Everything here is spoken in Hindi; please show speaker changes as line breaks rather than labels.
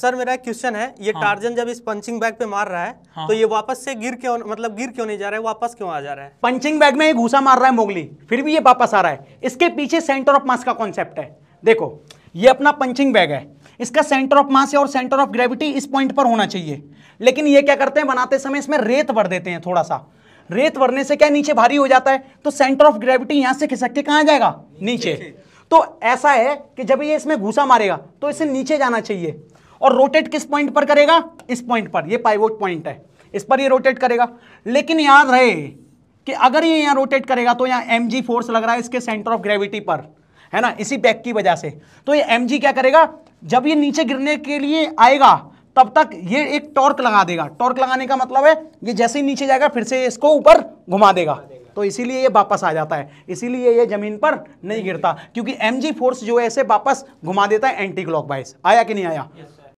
सर मेरा एक क्वेश्चन है ये हाँ। टार्जन जब इस पंचिंग बैग पे मार रहा है हाँ। तो ये वापस से गिर क्यों मतलब गिर
क्यों नहीं जा रहा है वापस क्यों आ जा रहा है पंचिंग बैग में ये घूसा मार रहा है मोगली फिर भी ये वापस आ रहा है इसके पीछे सेंटर ऑफ मास का कॉन्सेप्ट है देखो ये अपना पंचिंग बैग है इसका सेंटर ऑफ मास और सेंटर ऑफ ग्रेविटी इस पॉइंट पर होना चाहिए लेकिन ये क्या करते हैं बनाते समय इसमें रेत भर देते हैं थोड़ा सा रेत भरने से क्या नीचे भारी हो जाता है तो सेंटर ऑफ ग्रेविटी यहां से खिसक के कहाँ जाएगा नीचे तो ऐसा है कि जब ये इसमें घुसा मारेगा तो इसे नीचे जाना चाहिए और रोटेट किस पॉइंट पर करेगा इस पॉइंट पर ये पाइवोट पॉइंट है इस पर ये रोटेट करेगा लेकिन याद रहे कि अगर ये यहाँ रोटेट करेगा तो यहाँ एम फोर्स लग रहा है इसके सेंटर ऑफ ग्रेविटी पर है ना इसी बैक की वजह से तो ये एम क्या करेगा जब ये नीचे गिरने के लिए आएगा तब तक ये एक टॉर्क लगा देगा टॉर्क लगाने का मतलब है ये जैसे ही नीचे जाएगा फिर से इसको ऊपर घुमा देगा तो इसीलिए ये वापस आ जाता है इसीलिए ये जमीन पर नहीं गिरता क्योंकि एम फोर्स जो है इसे वापस घुमा देता है एंटी क्लॉक आया कि नहीं आया
yes.